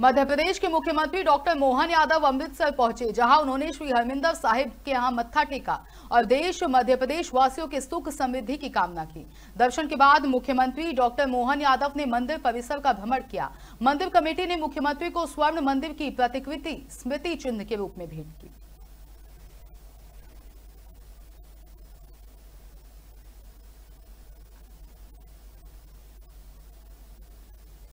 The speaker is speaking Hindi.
मध्य प्रदेश के मुख्यमंत्री डॉक्टर मोहन यादव अमृतसर पहुंचे जहां उन्होंने श्री हरमिंदर साहिब के यहां मत्था टेका और देश मध्य प्रदेश वासियों के सुख समृद्धि की कामना की दर्शन के बाद मुख्यमंत्री डॉक्टर मोहन यादव ने मंदिर परिसर का भ्रमण किया मंदिर कमेटी ने मुख्यमंत्री को स्वर्ण मंदिर की प्रतिकृति स्मृति चिन्ह के रूप में भेंट की